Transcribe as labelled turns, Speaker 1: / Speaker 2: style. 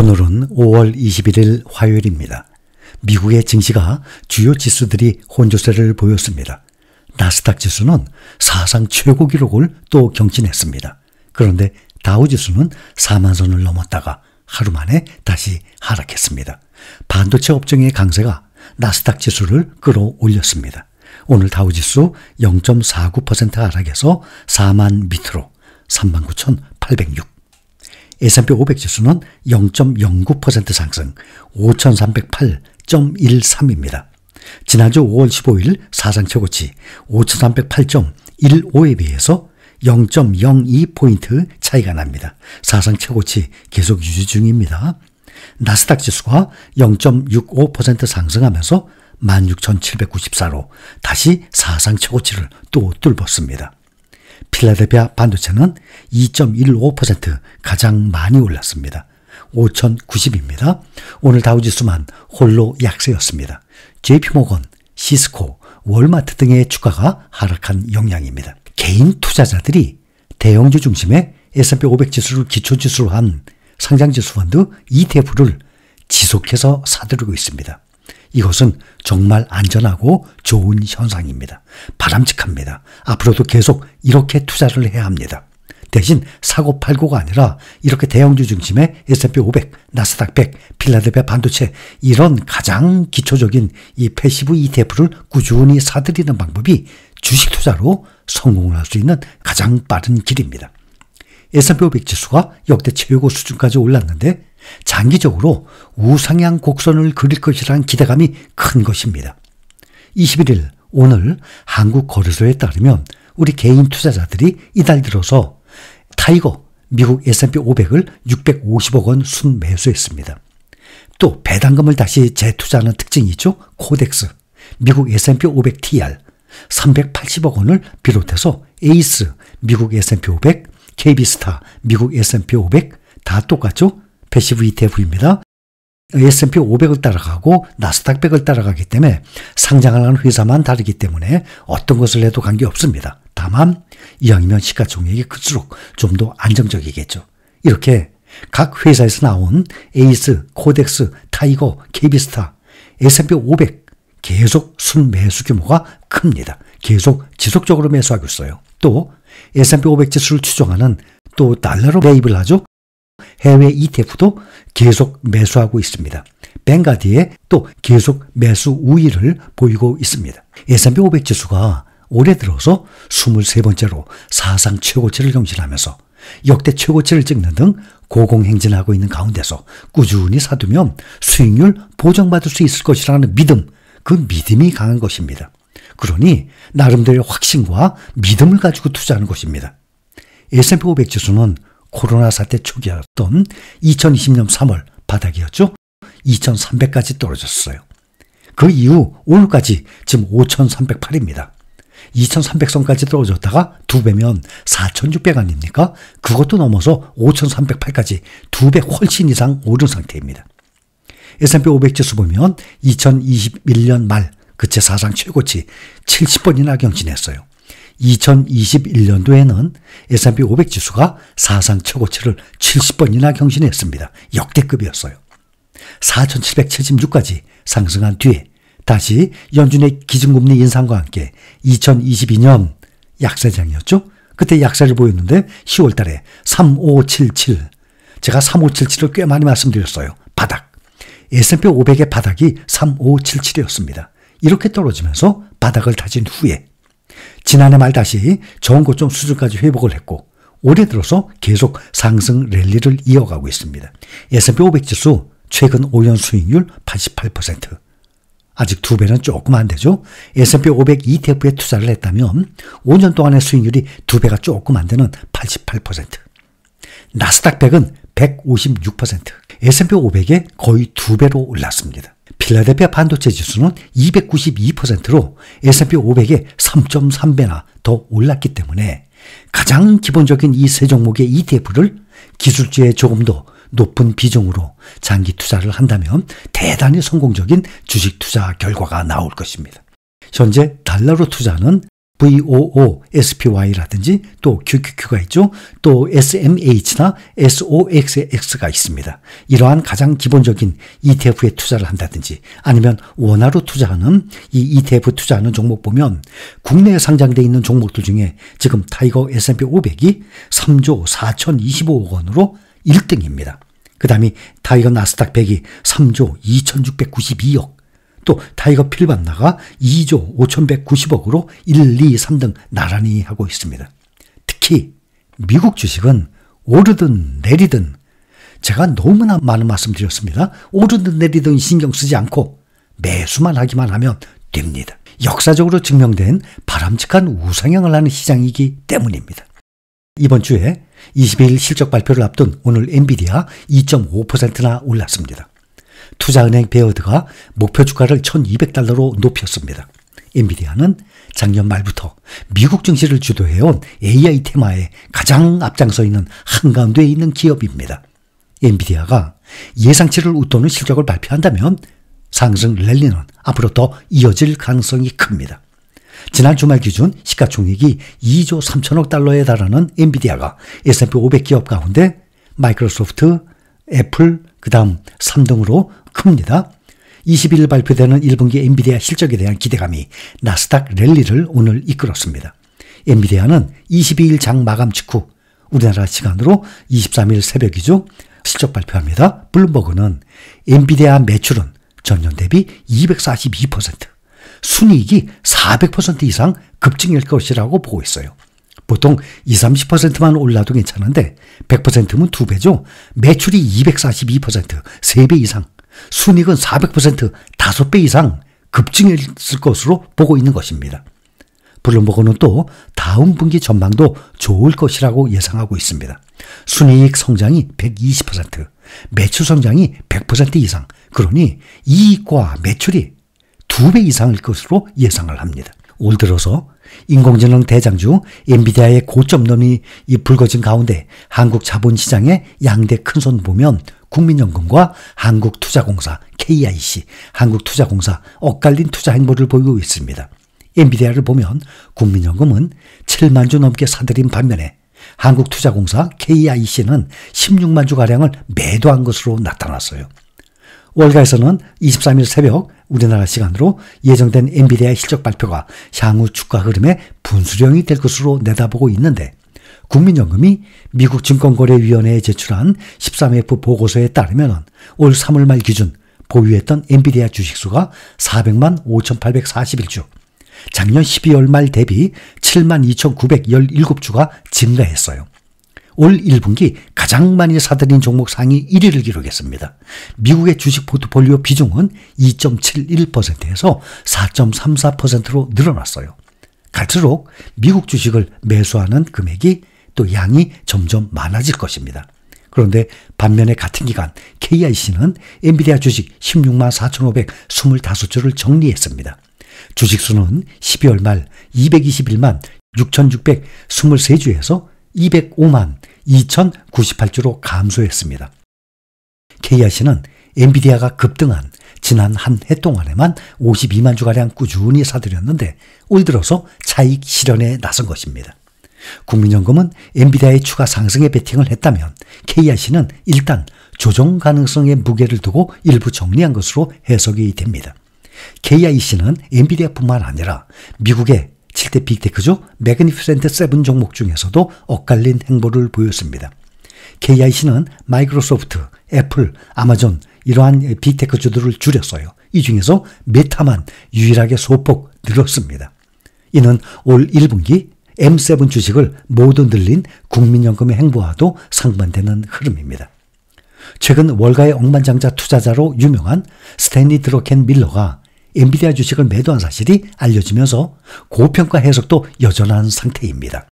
Speaker 1: 오늘은 5월 21일 화요일입니다. 미국의 증시가 주요 지수들이 혼조세를 보였습니다. 나스닥 지수는 사상 최고 기록을 또 경신했습니다. 그런데 다우 지수는 4만 선을 넘었다가 하루 만에 다시 하락했습니다. 반도체 업종의 강세가 나스닥 지수를 끌어올렸습니다. 오늘 다우 지수 0.49% 하락해서 4만 밑으로 39,806. S&P 500 지수는 0.09% 상승 5308.13입니다. 지난주 5월 15일 사상 최고치 5308.15에 비해서 0.02포인트 차이가 납니다. 사상 최고치 계속 유지 중입니다. 나스닥 지수가 0.65% 상승하면서 16,794로 다시 사상 최고치를 또 뚫었습니다. 필라델비아 반도체는 2.15% 가장 많이 올랐습니다. 5,090입니다. 오늘 다우지수만 홀로 약세였습니다. JP모건, 시스코, 월마트 등의 주가가 하락한 영향입니다. 개인 투자자들이 대형주 중심의 S&P 500 지수를 기초지수로 한 상장지수 펀드 ETF를 지속해서 사들이고 있습니다. 이것은 정말 안전하고 좋은 현상입니다. 바람직합니다. 앞으로도 계속 이렇게 투자를 해야 합니다. 대신 사고 팔고가 아니라 이렇게 대형주 중심의 S&P 500, 나스닥 100, 필라델피아 반도체 이런 가장 기초적인 이 패시브 ETF를 꾸준히 사들이는 방법이 주식 투자로 성공할수 있는 가장 빠른 길입니다. S&P 500 지수가 역대 최고 수준까지 올랐는데 장기적으로 우상향 곡선을 그릴 것이라는 기대감이 큰 것입니다. 21일 오늘 한국 거래소에 따르면 우리 개인 투자자들이 이달 들어서 타이거 미국 S&P 500을 650억 원 순 매수했습니다. 또 배당금을 다시 재투자하는 특징이죠. 코덱스 미국 S&P 500 TR 380억 원을 비롯해서 에이스 미국 S&P 500, KB스타, 미국 S&P 500 다 똑같죠? 패시브 ETF입니다. S&P 500을 따라가고 나스닥 100을 따라가기 때문에 상장하는 회사만 다르기 때문에 어떤 것을 해도 관계없습니다. 다만 이왕이면 시가총액이 클수록 좀 더 안정적이겠죠. 이렇게 각 회사에서 나온 에이스, 코덱스, 타이거, k 비스타 S&P 500 계속 순매수 규모가 큽니다. 계속 지속적으로 매수하고 있어요. 또 S&P 500 지수를 추종하는 또 달러로 매입을 하죠. 해외 ETF도 계속 매수하고 있습니다. 벵가디에 또 계속 매수 우위를 보이고 있습니다. S&P 500 지수가 올해 들어서 23번째로 사상 최고치를 경신하면서 역대 최고치를 찍는 등 고공행진하고 있는 가운데서 꾸준히 사두면 수익률 보장받을 수 있을 것이라는 믿음, 그 믿음이 강한 것입니다. 그러니 나름대로 의 확신과 믿음을 가지고 투자하는 것입니다. S&P 500 지수는 코로나 사태 초기였던 2020년 3월 바닥이었죠. 2300까지 떨어졌어요. 그 이후 오늘까지 지금 5308입니다. 2300선까지 떨어졌다가 두 배면 4600 아닙니까? 그것도 넘어서 5308까지 두 배 훨씬 이상 오른 상태입니다. S&P 500 지수 보면 2021년 말 그체 사상 최고치 70번이나 경신했어요. 2021년도에는 S&P 500 지수가 사상 최고치를 70번이나 경신했습니다. 역대급이었어요. 4,776까지 상승한 뒤에 다시 연준의 기준금리 인상과 함께 2022년 약세장이었죠. 그때 약세를 보였는데 10월 달에 3577 제가 3577을 꽤 많이 말씀드렸어요. 바닥. S&P 500의 바닥이 3577이었습니다. 이렇게 떨어지면서 바닥을 다진 후에 지난해 말 다시 좋은 고점 수준까지 회복을 했고 올해 들어서 계속 상승 랠리를 이어가고 있습니다. S&P 500 지수 최근 5년 수익률 88%. 아직 두 배는 조금 안 되죠. S&P 500 ETF에 투자를 했다면 5년 동안의 수익률이 두 배가 조금 안 되는 88%. 나스닥 100은 156%. S&P 500에 거의 두 배로 올랐습니다. 필라델피아 반도체 지수는 292%로 S&P 500의 3.3배나 더 올랐기 때문에 가장 기본적인 이 세 종목의 ETF를 기술주에 조금 더 높은 비중으로 장기 투자를 한다면 대단히 성공적인 주식 투자 결과가 나올 것입니다. 현재 달러로 투자는 VOOSPY라든지 또 QQQ가 있죠. 또 SMH나 SOXX가 있습니다. 이러한 가장 기본적인 ETF에 투자를 한다든지 아니면 원화로 투자하는 이 ETF 투자하는 종목 보면 국내에 상장되어 있는 종목들 중에 지금 타이거 S&P 500이 3조 4,025억 원으로 1등입니다. 그 다음에 타이거 나스닥 100이 3조 2,692억 또 타이거 필반나가 2조 5,190억으로 1, 2, 3등 나란히 하고 있습니다. 특히 미국 주식은 오르든 내리든 제가 너무나 많은 말씀드렸습니다. 오르든 내리든 신경 쓰지 않고 매수만 하기만 하면 됩니다. 역사적으로 증명된 바람직한 우상향을 하는 시장이기 때문입니다. 이번 주에 22일 실적 발표를 앞둔 오늘 엔비디아 2.5%나 올랐습니다. 투자은행 베어드가 목표 주가를 1,200달러로 높였습니다. 엔비디아는 작년 말부터 미국 증시를 주도해온 AI 테마에 가장 앞장서 있는 한가운데 있는 기업입니다. 엔비디아가 예상치를 웃도는 실적을 발표한다면 상승 랠리는 앞으로 더 이어질 가능성이 큽니다. 지난 주말 기준 시가총액이 2조 3천억 달러에 달하는 엔비디아가 S&P 500 기업 가운데 마이크로소프트, 애플, 그 다음 3등으로 큽니다. 20일 발표되는 1분기 엔비디아 실적에 대한 기대감이 나스닥 랠리를 오늘 이끌었습니다. 엔비디아는 22일 장 마감 직후 우리나라 시간으로 23일 새벽이죠. 실적 발표합니다. 블룸버그는 엔비디아 매출은 전년 대비 242%, 순이익이 400% 이상 급증일 것이라고 보고 있어요. 보통 20, 30%만 올라도 괜찮은데 100%면 2배죠. 매출이 242%, 3배 이상, 순익은 400%, 5배 이상 급증했을 것으로 보고 있는 것입니다. 블룸버그는 또 다음 분기 전망도 좋을 것이라고 예상하고 있습니다. 순이익 성장이 120%, 매출 성장이 100% 이상, 그러니 이익과 매출이 2배 이상일 것으로 예상을 합니다. 올 들어서 인공지능 대장주 엔비디아의 고점론이 이 불거진 가운데 한국 자본시장의 양대 큰 손 보면 국민연금과 한국투자공사 KIC, 한국투자공사 엇갈린 투자 행보를 보이고 있습니다. 엔비디아를 보면 국민연금은 7만 주 넘게 사들인 반면에 한국투자공사 KIC는 16만 주가량을 매도한 것으로 나타났어요. 월가에서는 23일 새벽 우리나라 시간으로 예정된 엔비디아 실적 발표가 향후 주가 흐름의 분수령이 될 것으로 내다보고 있는데 국민연금이 미국 증권거래위원회에 제출한 13F 보고서에 따르면 올 3월 말 기준 보유했던 엔비디아 주식수가 400만 5,841주, 작년 12월 말 대비 7만 2,917주가 증가했어요. 올 1분기 가장 많이 사들인 종목 상위 1위를 기록했습니다. 미국의 주식 포트폴리오 비중은 2.71%에서 4.34%로 늘어났어요. 갈수록 미국 주식을 매수하는 금액이 또 양이 점점 많아질 것입니다. 그런데 반면에 같은 기간 KIC는 엔비디아 주식 16만 4,525주를 정리했습니다. 주식수는 12월 말 221만 6,623주에서 205만 2098주로 감소했습니다. KIC는 엔비디아가 급등한 지난 한 해 동안에만 52만 주가량 꾸준히 사들였는데 올 들어서 차익 실현에 나선 것입니다. 국민연금은 엔비디아의 추가 상승에 베팅을 했다면 KIC는 일단 조정 가능성의 무게를 두고 일부 정리한 것으로 해석이 됩니다. KIC는 엔비디아뿐만 아니라 미국의 7대 빅테크죠. 매그니피센트 세븐 종목 중에서도 엇갈린 행보를 보였습니다. KIC는 마이크로소프트, 애플, 아마존 이러한 빅테크주들을 줄였어요. 이 중에서 메타만 유일하게 소폭 늘었습니다. 이는 올 1분기 M7 주식을 모두 늘린 국민연금의 행보와도 상반되는 흐름입니다. 최근 월가의 억만장자 투자자로 유명한 스탠리 드로켄 밀러가 엔비디아 주식을 매도한 사실이 알려지면서 고평가 해석도 여전한 상태입니다.